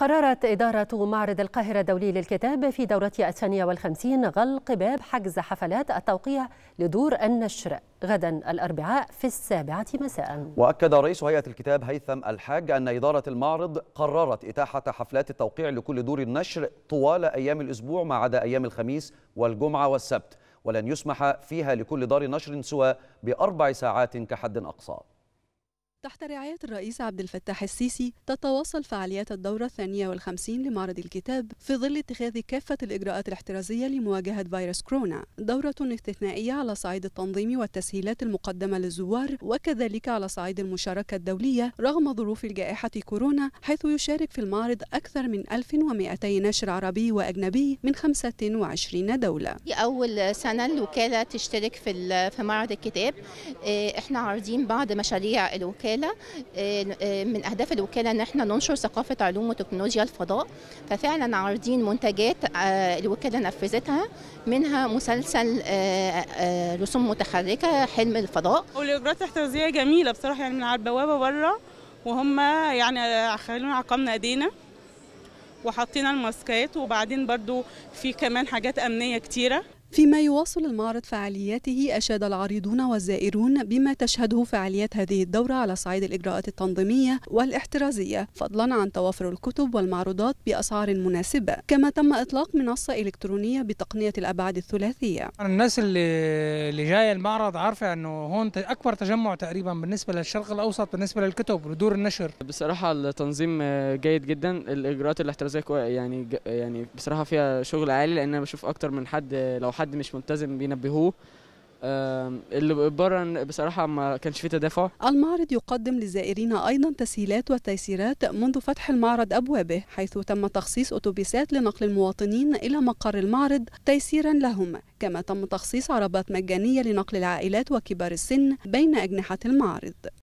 قررت إدارة معرض القاهرة الدولي للكتاب في دورتها الثانية والخمسين غلق باب حجز حفلات التوقيع لدور النشر غدا الأربعاء في السابعة مساء وأكد رئيس هيئة الكتاب هيثم الحاج أن إدارة المعرض قررت إتاحة حفلات التوقيع لكل دور النشر طوال أيام الأسبوع ما عدا أيام الخميس والجمعة والسبت ولن يسمح فيها لكل دار نشر سوى بأربع ساعات كحد أقصى تحت رعاية الرئيس عبد الفتاح السيسي تتواصل فعاليات الدورة الثانية والخمسين لمعرض الكتاب في ظل اتخاذ كافة الإجراءات الاحترازية لمواجهة فيروس كورونا دورة استثنائية على صعيد التنظيم والتسهيلات المقدمة للزوار وكذلك على صعيد المشاركة الدولية رغم ظروف الجائحة كورونا حيث يشارك في المعرض أكثر من 1200 نشر عربي وأجنبي من 25 دولة أول سنة الوكالة تشترك في معرض الكتاب إيه، احنا عارضين بعض مشاريع الوكالة الوكاله آه، آه، من اهداف الوكاله ان احنا ننشر ثقافه علوم وتكنولوجيا الفضاء ففعلا عارضين منتجات آه، الوكاله نفذتها منها مسلسل رسوم متحركه حلم الفضاء والاجراءات الاحترازيه جميله بصراحه يعني من على البوابه بره وهم يعني خلونا عقمنا ايدينا وحطينا الماسكات وبعدين برضو في كمان حاجات امنيه كتيره فيما يواصل المعرض فعالياته أشاد العريضون والزائرون بما تشهده فعاليات هذه الدورة على صعيد الإجراءات التنظيمية والاحترازية فضلا عن توافر الكتب والمعروضات بأسعار مناسبة كما تم إطلاق منصة إلكترونية بتقنية الأبعاد الثلاثية الناس اللي, اللي جاية المعرض عارفة أنه هون أكبر تجمع تقريبا بالنسبة للشرق الأوسط بالنسبة للكتب ودور النشر بصراحة التنظيم جيد جدا الإجراءات الاحترازية يعني يعني بصراحة فيها شغل عالي لأن أنا بشوف أكتر من حد لو حد مش ملتزم بينبهوه اللي بره بصراحه ما كانش في تدافع المعرض يقدم للزائرين ايضا تسهيلات وتيسيرات منذ فتح المعرض ابوابه حيث تم تخصيص اتوبيسات لنقل المواطنين الى مقر المعرض تيسيرا لهم كما تم تخصيص عربات مجانيه لنقل العائلات وكبار السن بين اجنحه المعرض